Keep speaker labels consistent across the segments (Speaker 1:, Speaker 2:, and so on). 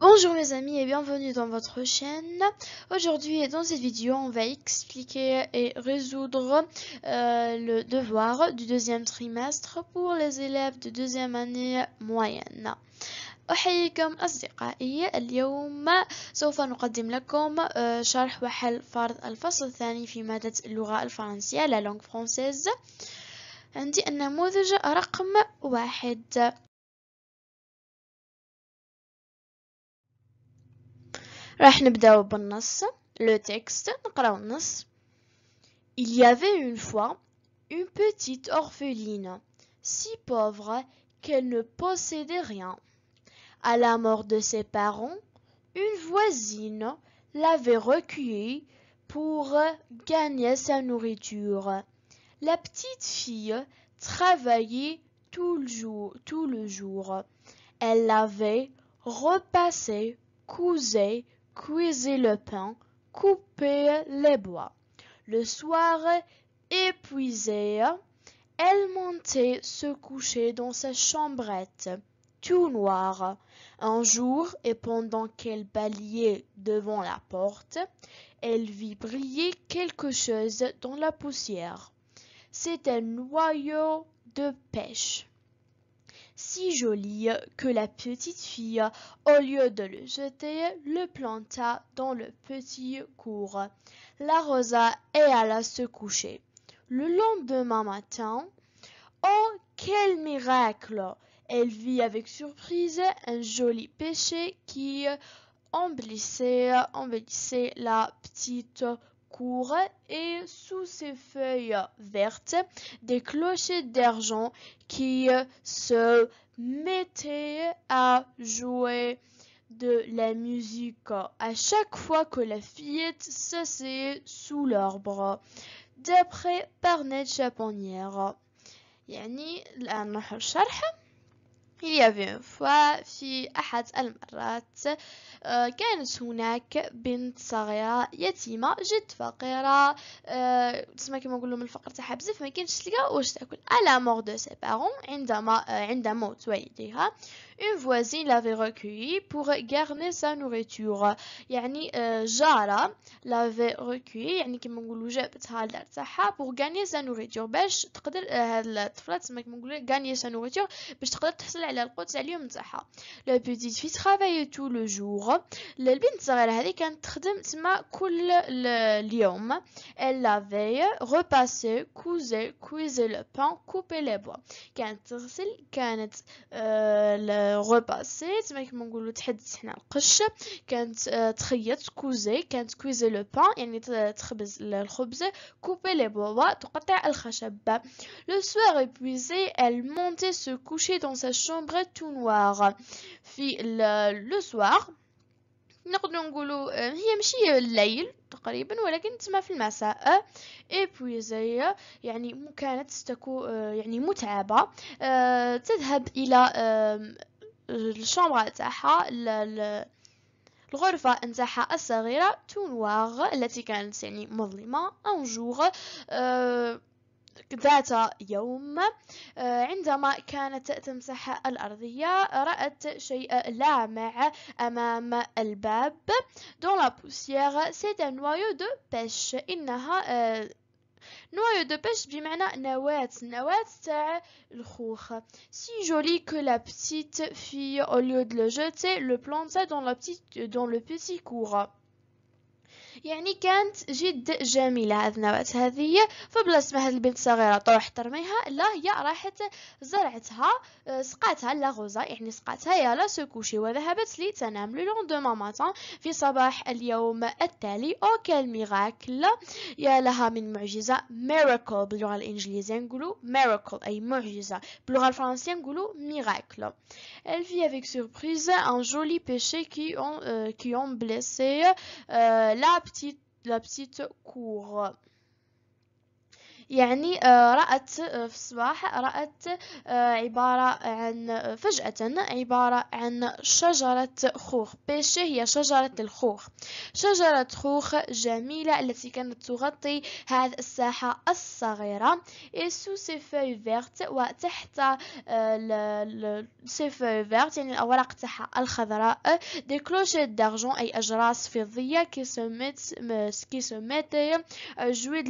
Speaker 1: Bonjour mes amis et bienvenue dans votre chaîne. Aujourd'hui dans cette vidéo on va expliquer et résoudre euh, le devoir du deuxième trimestre pour les élèves de deuxième année moyenne. أحييكم أصدقائي اليوم سوف نقدم لكم شرح وحل فرض الفصل الثاني في مادة اللغة الفرنسية لا لونغ فرانسيز عندي النموذج رقم واحد le texte Il y avait une fois une petite orpheline si pauvre qu'elle ne possédait rien. À la mort de ses parents, une voisine l'avait recueillie pour gagner sa nourriture. La petite fille travaillait tout le jour. Tout le jour. Elle l'avait repassé, cousé. Cuiser le pain, couper les bois. Le soir, épuisée, elle montait se coucher dans sa chambrette, tout noire. Un jour, et pendant qu'elle balayait devant la porte, elle vit briller quelque chose dans la poussière. C'était un noyau de pêche si jolie que la petite fille, au lieu de le jeter, le planta dans le petit cours, rosa et alla se coucher. Le lendemain matin, oh quel miracle! Elle vit avec surprise un joli péché qui embellissait, embellissait la petite et sous ses feuilles vertes des clochers d'argent qui se mettaient à jouer de la musique à chaque fois que la fillette s'asseyait sous l'arbre. D'après Parnet Chaponnière. Il y avait une fois في أحد المرات آه، كانت هناك بنت صغيرة يتيمة جد فقيرة آه، تسمى كما نقولوا من الفقر تاعها بزاف ما كانش تلقى واش تاكل على مور دو سي بارون عندما آه، عند موت والديها une voisine l'avait ريكوي بور غارني سا نوريتور يعني جارة l'avait ريكوي يعني كما نقولوا جابتها للدار تاعها بور gagner سا نوريتور باش تقدر هاد الطفلة تسمى كما نقولوا gagner سا نوريتور باش تقدر تحصل La petite fille travaillait tout le jour Les petites grâces de cette cantine, comme tous les jours, elle avait repassé, cousu, cuisé le pain, coupé les bois. Quand elle repassait, comme on dit, elle repassait le tissu. Quand elle cousait, elle cousait le pain. Quand elle coupait les bois, elle coupait le chêne. Le soir, épuisé elle montait se coucher dans sa chambre. sombre et tout noir في le soir, نقدر نقولوا هي ماشي الليل تقريبا ولكن تسمى في المساء إبويزية يعني كانت تكو يعني متعبة تذهب إلى الشومبرا تاعها الغرفة نتاعها الصغيرة تونواغ التي كانت يعني مظلمة أن جوغ ذات يوم آه، عندما كانت تمسح الأرضية رأت شيء لامع أمام الباب دون لا بوسيغ سي نوايو دو بيش إنها نوايو دو بيش بمعنى نواة نواة تاع الخوخ سي جولي كو لا بتيت في اوليو دو لو جوتي لو بلونتا دون لا بتيت دون لو بيسي كوغ يعني كانت جد جميلة هذه النبات هذه فبلاص ما هذه البنت الصغيرة تروح ترميها لا هي راحت زرعتها آه، سقاتها لا غوزة يعني سقاتها يا لا سكوشي وذهبت لتنام لو لوندوما ماتان في صباح اليوم التالي او كال ميراكل يا لها من معجزة ميراكل باللغة الإنجليزية نقولو ميراكل أي معجزة باللغة الفرنسية نقولو ميراكل Elle vit avec surprise un joli péché qui ont, euh, qui ont blessé euh, la la petite cour. يعني آه، رأت آه، في الصباح رأت آه، عبارة عن فجأة عبارة عن شجرة خوخ بيشي هي شجرة الخوخ شجرة خوخ جميلة التي كانت تغطي هذه الساحة الصغيرة إسو سي فوي فيرت وتحت سي فيرت يعني الأوراق تاعها الخضراء دي كلوشيت دارجون أي أجراس فضية كي سميت كي سميت ميت jouer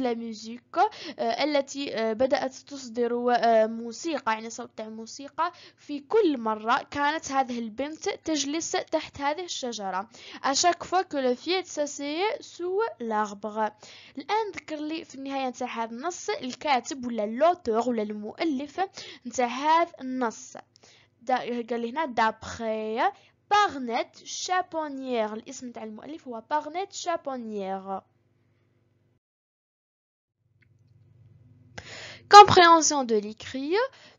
Speaker 1: التي آه، بدأت تصدر آه، موسيقى يعني صوت موسيقى في كل مرة كانت هذه البنت تجلس تحت هذه الشجرة à chaque fois que le fille s'asseyait sous l'arbre الآن ذكر لي في النهاية نتاع هذا النص الكاتب ولا اللوتور ولا المؤلف نتاع هذا النص قال هنا دابخي بارنيت شابونيير الاسم تاع المؤلف هو بارنيت شابونيير compréhension de l'écrit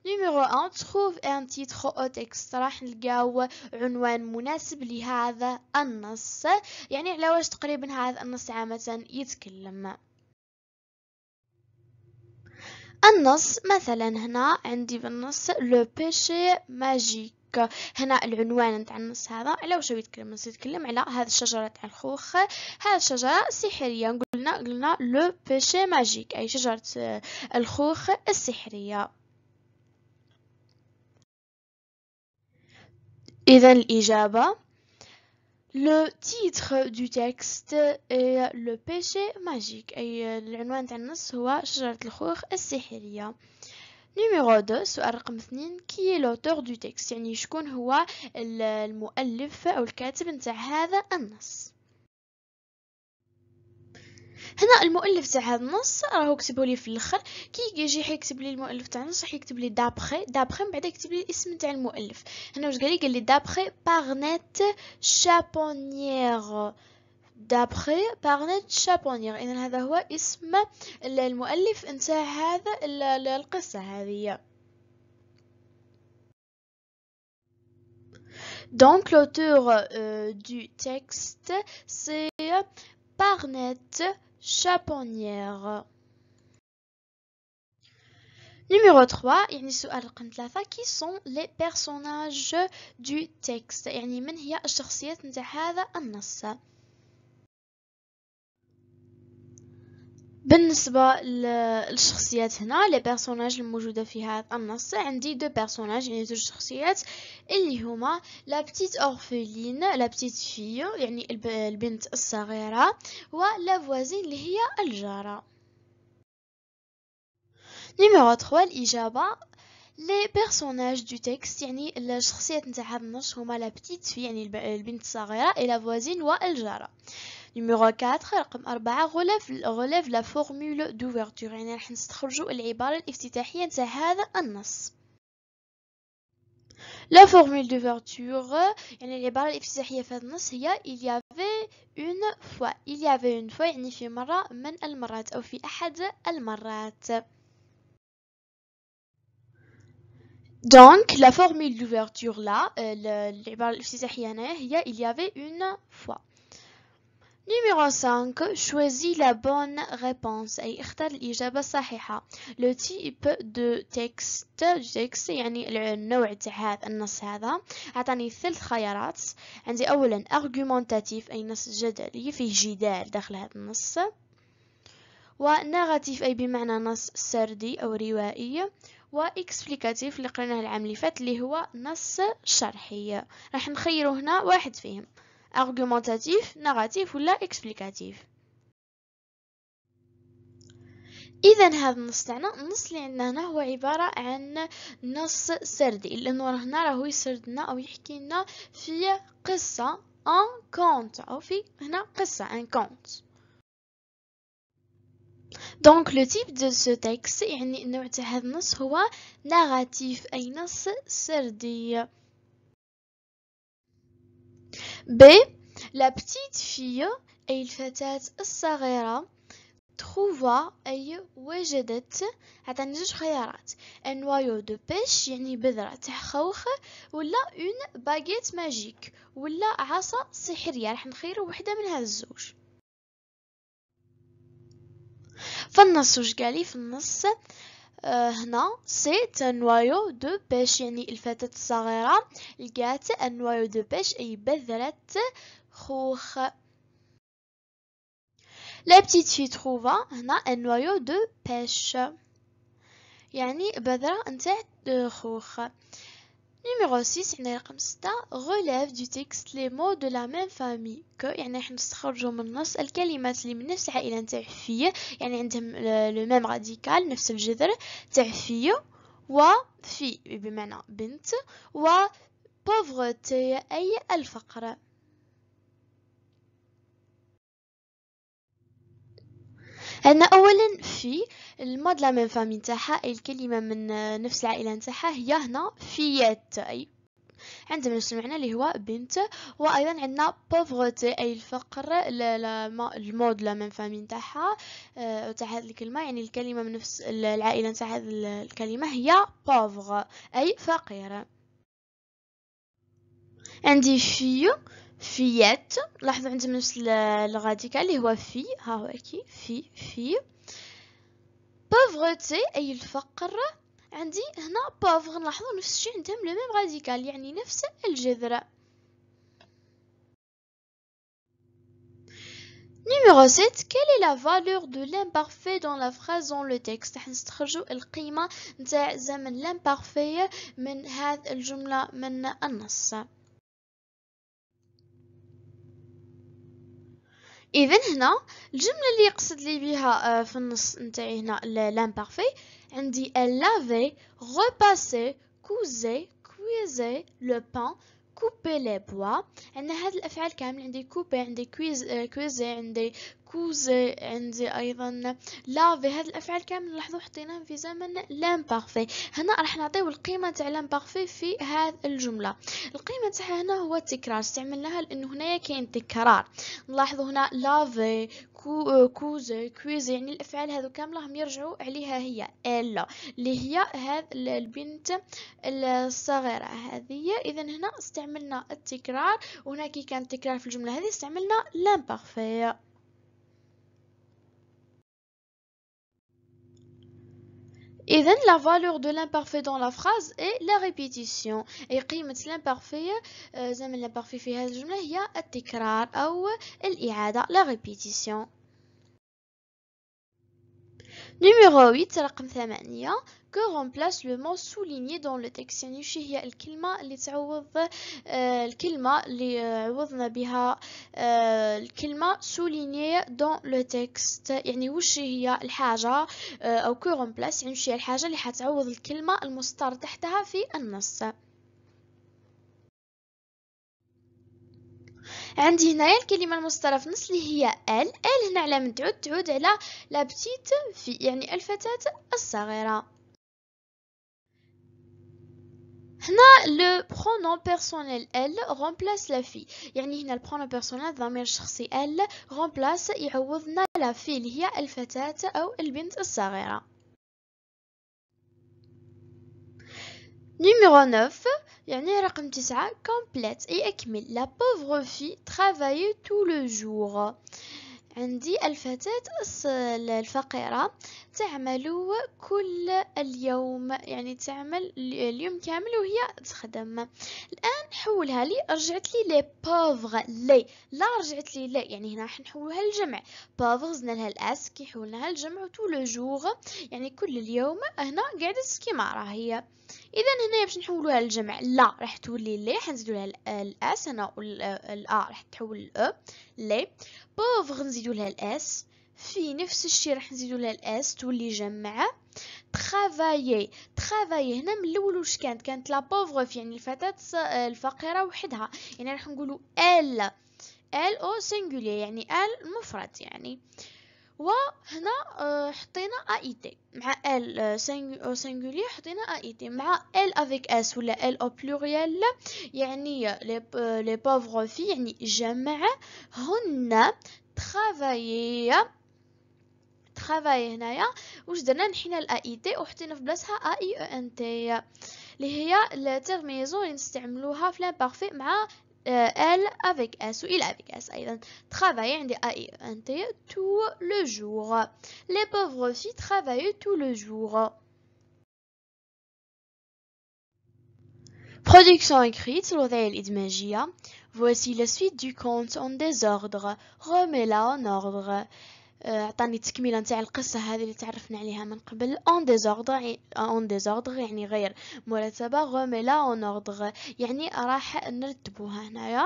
Speaker 1: numéro 1 تشوف un titre au texte راح نلقاو عنوان مناسب لهذا النص يعني على واش تقريبا هذا النص عامة يتكلم النص مثلا هنا عندي بالنص لو بيشي ماجيك هنا العنوان نتاع النص هذا على واش يتكلم يتكلم على هذه الشجره تاع الخوخ هذه الشجره سحريه قلنا قلنا لو بيشي ماجيك اي شجره آه، الخوخ السحريه اذا الاجابه لو تيتر دو تيكست اي لو بيشي ماجيك أي العنوان تاع النص هو شجرة الخوخ السحرية. نيميرو دو سؤال رقم اثنين كي لوتور دو تكست يعني شكون هو المؤلف أو الكاتب نتاع هذا النص هنا المؤلف تاع هذا النص راهو كتبه لي في الاخر كي يجي حيكتب لي المؤلف تاع النص راح يكتب لي دابخي دابخي من بعد يكتب لي الاسم تاع المؤلف هنا واش قال لي قال لي دابخي بارنيت شابونيير d'après Barnett Chaponnier إذن هذا هو اسم المؤلف انت هذا القصة هذه Donc l'auteur euh, du texte, c'est Parnet Chaponnière. Numéro 3, il y a qui sont les personnages du texte. Il y a une personnage du texte. بالنسبة للشخصيات هنا لي بيرسوناج الموجودة في هذا النص عندي دو بيرسوناج يعني زوج شخصيات اللي هما لا بتيت اورفلين لا بتيت في يعني البنت الصغيرة ولا فوازين اللي هي الجارة نيميرو 3 الإجابة لي بيرسوناج دو تيكست يعني الشخصيات نتاع هذا النص هما لا بتيت في يعني البنت الصغيرة لا فوازين والجارة نيميرو 4 رقم 4 غلاف غلاف لا فورمول دوفيرتور يعني راح نستخرجوا العباره الافتتاحيه نتاع هذا النص لا فورمول دوفيرتور يعني العباره الافتتاحيه في هذا النص هي il y avait une fois il y avait une fois يعني في مره من المرات او في احد المرات Donc, la formule d'ouverture là, euh, l'ibara il y avait une fois. Numéro 5. Choisis la bonne réponse أي اختر الإجابة الصحيحة. Le type de texte du texte يعني النوع تاع هذا النص هذا. أعطاني ثلاث خيارات. عندي أولا argumentative أي نص جدلي فيه جدال داخل هذا النص. ونيغاتيف أي بمعنى نص سردي أو روائي. واكسبليكاتيف اللي قريناه العام اللي فات اللي هو نص شرحي راح نخيروا هنا واحد فيهم argumentatif, narratif ولا explicatif اذا هذا النص تاعنا النص اللي عندنا هنا هو عباره عن نص سردي لانه هنا راهو يسردنا او يحكي لنا في قصه ان كونت او في هنا قصه ان كونت دونك لو تيب دو سو تيكست يعني النوع تاع هذا النص هو نغاتيف اي نص سردي B la petite fille أي الفتاة الصغيرة trouva أي وجدت عطاني جوج خيارات un دو بيش يعني بذرة تاع خوخ ولا اون باغيت ماجيك ولا عصا سحرية راح نخيرو وحدة من هاد الزوج في النص وش قالي في النص هنا سي تنوايو دو بيش يعني الفتاة الصغيرة لقات انوايو دو بيش أي بذره خوخ لا petite fille trouva هنا انوايو دو بيش يعني بذرة نتاع خوخ Numéro 6 يعني رقم 6 غلاف دو تيكست لي مو دو لا ميم فامي كو يعني راح نستخرجو من النص الكلمات اللي من نفس العائله نتاع يعني فيه يعني عندهم لو ميم راديكال نفس الجذر تاع فيه في بمعنى بنت و بوفرتي اي الفقر عندنا اولا في المود لا ميم فامي نتاعها اي الكلمه من نفس العائله نتاعها هي هنا فيات اي عندنا نفس المعنى اللي هو بنت وايضا عندنا بوفغوتي اي الفقر المود لا ميم فامي نتاعها تاع هذه الكلمه يعني الكلمه من نفس العائله نتاع هذه الكلمه هي بوفغ اي فقيره عندي فيو فيات لاحظوا عندنا نفس الراديكال اللي هو في ها هو كي في في بوفرتي اي الفقر عندي هنا بوفغ نلاحظوا نفس الشيء عندهم لو ميم راديكال يعني نفس الجذر Numéro 7, quelle est la valeur de l'imparfait dans la phrase dans le texte نستخرجوا القيمة نتاع زمن لامبارفي من هذه الجملة من النص Et maintenant, je vais lire cette libra. Euh, Faisons dehors le l'imparfait. On dit elle avait repassé, cousu, cuisé le pain. كوبي لي بوا عندنا هاد الافعال كامل عندي كوبي عندي كويز كويزي آه، عندي كوزي عندي ايضا لافي هاد الافعال كامل لاحظوا حطيناهم في زمن لامبارفي هنا راح نعطيو القيمه تاع لامبارفي في هاد الجمله القيمه تاعها هنا هو التكرار استعملناها لانه هنايا كاين تكرار نلاحظوا هنا لافي كو كوز كويز يعني الافعال هذو كامل راهم يرجعوا عليها هي الا اللي هي هذ البنت الصغيره هذه اذا هنا استعملنا التكرار وهنا كي كان التكرار في الجمله هذه استعملنا لامبارفي إذا la valeur de l'imparfait dans la phrase est la répétition et قيمة l'imparfait زمن euh, l'imparfait في هذه الجملة هي التكرار أو الإعادة la répétition numéro huit رقم ثمانية que remplace le mot souligné dans le texte يعني شي هي الكلمة اللي تعوض الكلمة اللي عوضنا بها الكلمة souligné dans le texte يعني وش هي الحاجة أو كو remplace يعني شي هي الحاجة اللي حتعوض الكلمة المسطر تحتها في النص عندي هنايا الكلمه المصدره في النص اللي هي ال ال هنا على من تعود تعود على لا بتيت في يعني الفتاه الصغيره هنا لو برونون بيرسونيل ال رومبلاس لا في يعني هنا البرونون بيرسونيل الضمير الشخصي ال رومبلاس يعوضنا لا في اللي هي الفتاه او البنت الصغيره numéro 9 يعني رقم 9 complete et اكمل la pauvre fille travaille tout le jour عندي الفتاة الفقيرة تعمل كل اليوم يعني تعمل اليوم كامل وهي تخدم الآن حولها لي رجعت لي لي بوفغ لي لا رجعت لي لي يعني هنا راح نحولها للجمع بوفغ زدنا لها الاس كي حولناها للجمع تو لو جوغ يعني كل اليوم هنا قاعدة كيما راهي اذا هنايا باش نحولوها للجمع لا راح تولي لي حنزيدو لها الاس آه، هنا الا آه، راح تحول e، لأ لي بوفغ لها الاس في نفس الشيء راح نزيدو لها الاس تولي جمع ترافايي ترافايي هنا من الاول واش كانت كانت لا بوفغ يعني الفتاه الفقيره وحدها يعني راح نقولو ال ال او سينغولير يعني ال مفرد يعني وهنا آه، حطينا اي تي مع ال آه، سينغولي آه، حطينا اي تي مع ال افيك اس ولا ال او بلوريال يعني لي بوفغ في يعني جمع هن ترافايي ترافاي هنايا واش درنا نحينا اي تي وحطينا في بلاصها ا اي ان e تي اللي هي التيرميزون اللي نستعملوها في لامبارفي مع Euh, elle avec S ou il avec S A tout le jour les pauvres filles travaillent tout le jour Production écrite, Voici la suite du conte en désordre. Remets-la en ordre. عطاني تكمله نتاع القصه هذه اللي تعرفنا عليها من قبل اون ديزوردر اون ديزوردر يعني غير مرتبه غوميلا اون اوردر يعني راح نرتبوها هنايا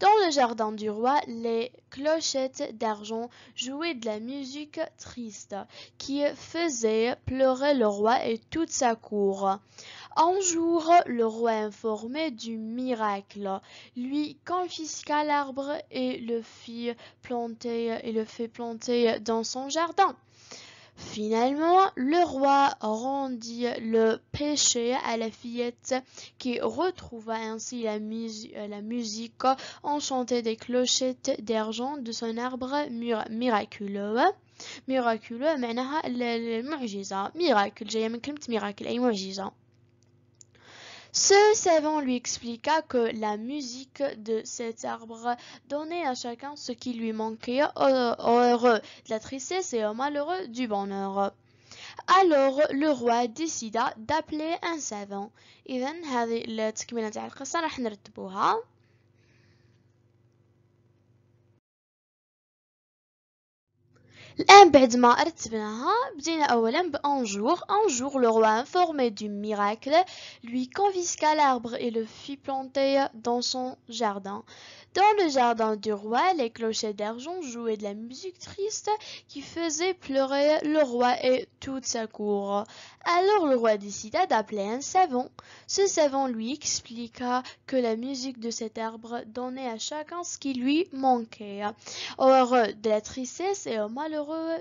Speaker 1: Dans le jardin du roi, les clochettes d'argent jouaient de la musique triste qui faisait pleurer le roi et toute sa cour. Un jour, le roi informé du miracle lui confisqua l'arbre et le fit planter et le fit planter dans son jardin. Finalement, le roi rendit le péché à la fillette qui retrouva ainsi la, musique enchantée des clochettes d'argent de son arbre miraculeux. miraculeux معناها المعجزة miracle miracle ce savant lui expliqua que la musique de cet arbre donnait à chacun ce qui lui manquait au euh, heureux de la tristesse et au malheureux du bonheur. Alors le roi décida d'appeler un savant. Un بعد ما hein, jour jour le roi informé du miracle lui confisqua l'arbre et le fit planter dans son jardin. Dans le jardin du roi, les clochers d'argent jouaient de la musique triste qui faisait pleurer le roi et toute sa cour. Alors le roi décida d'appeler un savant. Ce savant lui expliqua que la musique de cet arbre donnait à chacun ce qui lui manquait. Or, de la tristesse et au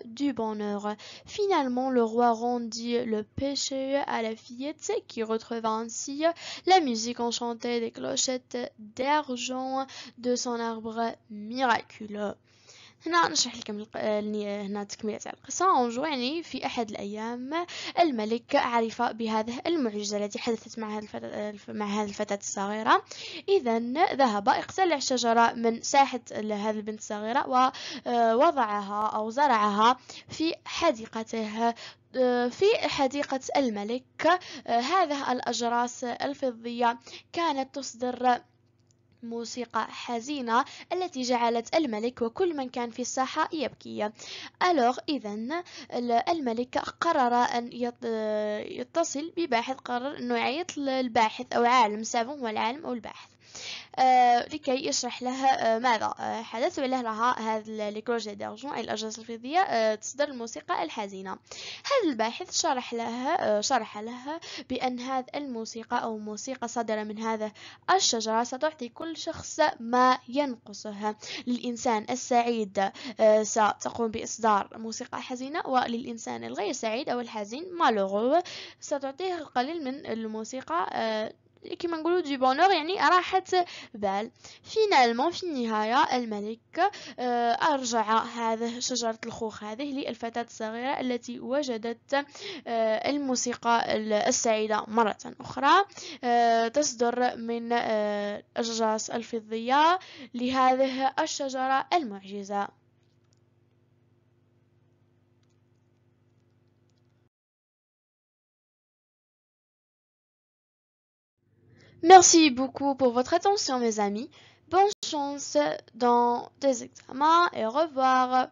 Speaker 1: du bonheur. Finalement, le roi rendit le péché à la fillette qui retrouva ainsi la musique enchantée des clochettes d'argent de son arbre miraculeux. هنا نشرح لكم هنا تكملة على القصة أنجو يعني في أحد الأيام الملك عرف بهذه المعجزة التي حدثت مع هذه الفتاة, مع هذه الفتاة الصغيرة إذا ذهب اقتلع شجرة من ساحة هذه البنت الصغيرة ووضعها آه، أو زرعها في حديقته آه، في حديقة الملك آه، هذه الأجراس الفضية كانت تصدر موسيقى حزينة التي جعلت الملك وكل من كان في الساحة يبكي ألوغ إذا الملك قرر أن يتصل بباحث قرر أنه يعيط للباحث أو عالم سافون هو العالم أو الباحث آه، لكي يشرح لها آه، ماذا آه، حدث وله لها هذا الكروج دارجون أي الأجهزة الفضية تصدر الموسيقى الحزينة هذا الباحث شرح لها شرح لها بأن هذا الموسيقى أو موسيقى صادرة من هذا الشجرة ستعطي كل شخص ما ينقصه للإنسان السعيد ستقوم بإصدار موسيقى حزينة وللإنسان الغير سعيد أو الحزين مالوغو ستعطيه القليل من الموسيقى كيما نقولوا دي بونور يعني راحة بال فينالمون في النهاية الملك أرجع هذا شجرة الخوخ هذه للفتاة الصغيرة التي وجدت الموسيقى السعيدة مرة أخرى تصدر من الأجراس الفضية لهذه الشجرة المعجزة Merci beaucoup pour votre attention mes amis. Bonne chance dans tes examens et au revoir.